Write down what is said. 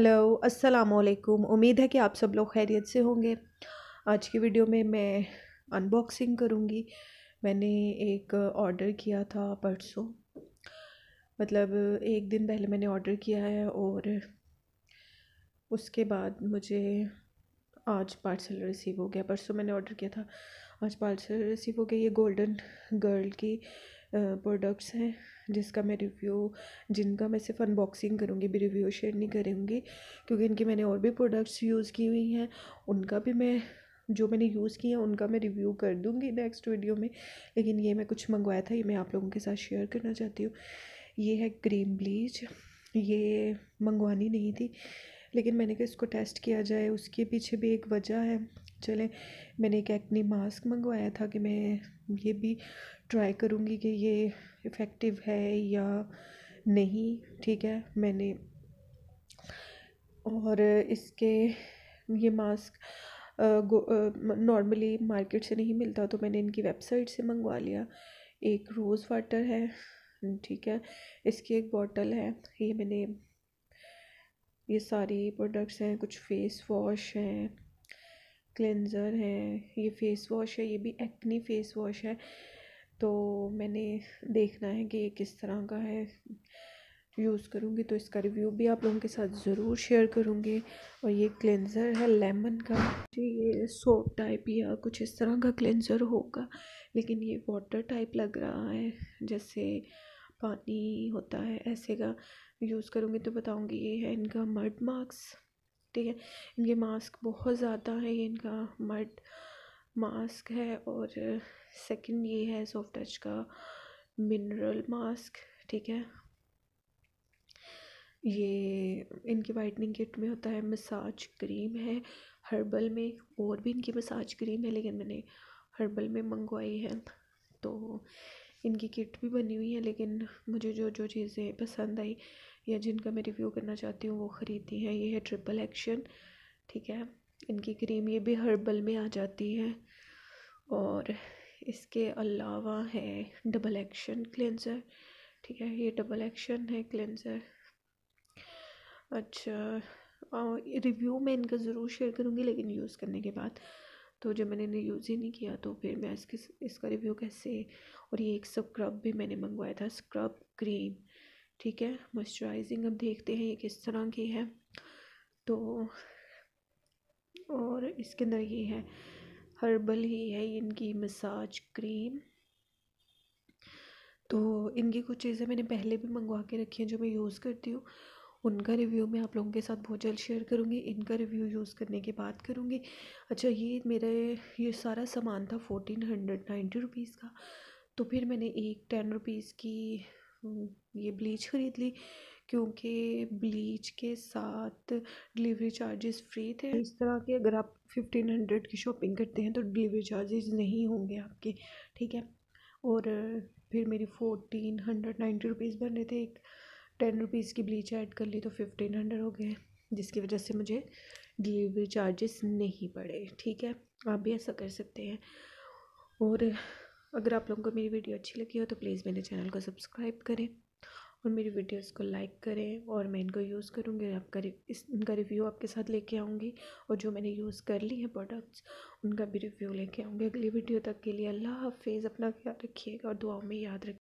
hello अस्सलाम वालेकुम उम्मीद है कि आप सब लोग खैरियत से होंगे आज की वीडियो में मैं अनबॉक्सिंग करूँगी मैंने एक ऑर्डर किया था परसों मतलब एक दिन पहले मैंने ऑर्डर किया है और उसके बाद मुझे आज पार्सल रिसीव हो गया परसों मैंने ऑर्डर किया था आज पार्सल रिसीव हो गया ये गोल्डन गर्ल की प्रोडक्ट्स हैं जिसका मैं रिव्यू जिनका मैं सिर्फ अनबॉक्सिंग करूँगी भी रिव्यू शेयर नहीं करूँगी क्योंकि इनकी मैंने और भी प्रोडक्ट्स यूज़ की हुई हैं उनका भी मैं जो मैंने यूज़ किया है उनका मैं रिव्यू कर दूँगी नेक्स्ट वीडियो में लेकिन ये मैं कुछ मंगवाया था ये मैं आप लोगों के साथ शेयर करना चाहती हूँ ये है क्रीम ब्लीच ये मंगवानी नहीं थी लेकिन मैंने कहा इसको टेस्ट किया जाए उसके पीछे भी एक वजह है चले मैंने एक एक्नी मास्क मंगवाया था कि मैं ये भी ट्राई करूँगी कि ये इफ़ेक्टिव है या नहीं ठीक है मैंने और इसके ये मास्क नॉर्मली मार्केट से नहीं मिलता तो मैंने इनकी वेबसाइट से मंगवा लिया एक रोज़ वाटर है ठीक है इसकी एक बॉटल है ये मैंने ये सारी प्रोडक्ट्स हैं कुछ फेस वॉश हैं क्लेंज़र है ये फ़ेस वॉश है ये भी एक्नी फ़ेस वॉश है तो मैंने देखना है कि ये किस तरह का है यूज़ करूँगी तो इसका रिव्यू भी आप लोगों के साथ ज़रूर शेयर करूँगी और ये क्लेंज़र है लेमन का जी ये सोप टाइप या कुछ इस तरह का क्लेंज़र होगा लेकिन ये वाटर टाइप लग रहा है जैसे पानी होता है ऐसे का यूज़ करूँगी तो बताऊँगी ये है इनका मर्ड मार्क्स ठीक है इनके मास्क बहुत ज़्यादा है ये इनका मड मास्क है और सेकंड ये है सॉफ्ट टच का मिनरल मास्क ठीक है ये इनकी वाइटनिंग किट में होता है मसाज क्रीम है हर्बल में और भी इनकी मसाज क्रीम है लेकिन मैंने हर्बल में मंगवाई है तो इनकी किट भी बनी हुई है लेकिन मुझे जो जो चीज़ें पसंद आई या जिनका मैं रिव्यू करना चाहती हूँ वो ख़रीदी हैं ये है ट्रिपल एक्शन ठीक है इनकी क्रीम ये भी हर्बल में आ जाती है और इसके अलावा है डबल एक्शन क्लेंज़र ठीक है ये डबल एक्शन है क्लेंज़र अच्छा रिव्यू मैं इनका ज़रूर शेयर करूँगी लेकिन यूज़ करने के बाद तो जब मैंने इन्हें यूज़ ही नहीं किया तो फिर मैं इसके इसका रिव्यू कैसे और ये एक स्क्रब भी मैंने मंगवाया था स्क्रब क्रीम ठीक है मॉइस्चराइजिंग अब देखते हैं ये किस तरह की है तो और इसके अंदर ये है हर्बल ही है इनकी मसाज क्रीम तो इनकी कुछ चीज़ें मैंने पहले भी मंगवा के रखी हैं जो मैं यूज़ करती हूँ उनका रिव्यू मैं आप लोगों के साथ बहुत जल्द शेयर करूँगी इनका रिव्यू यूज़ करने की बात करूँगी अच्छा ये मेरा ये सारा सामान था फ़ोर्टीन हंड्रेड नाइन्टी रुपीज़ का तो फिर मैंने एक टेन रुपीज़ की ये ब्लीच ख़रीद ली क्योंकि ब्लीच के साथ डिलीवरी चार्जेस फ्री थे इस तरह के अगर आप फिफ्टीन हंड्रेड की शॉपिंग करते हैं तो डिलीवरी चार्जेस नहीं होंगे आपके ठीक है और फिर मेरी फोर्टीन हंड्रेड नाइन्टी रुपीज़ बन रहे थे एक टेन रुपीज़ की ब्लीच ऐड कर ली तो फिफ्टीन हंड्रेड हो गए जिसकी वजह से मुझे डिलीवरी चार्जेस नहीं पड़े ठीक है आप भी ऐसा कर सकते हैं और अगर आप लोगों को मेरी वीडियो अच्छी लगी हो तो प्लीज़ मेरे चैनल को सब्सक्राइब करें और मेरी वीडियोस को लाइक करें और मैं इनको यूज़ करूँगी आपका इस इनका रिव्यू आपके साथ लेके आऊँगी और जो मैंने यूज़ कर ली है प्रोडक्ट्स उनका भी रिव्यू लेके आऊँगी अगली वीडियो तक के लिए अल्लाह हाफिज़ अपना ख्याल रखिएगा और दुआओं में याद रखिए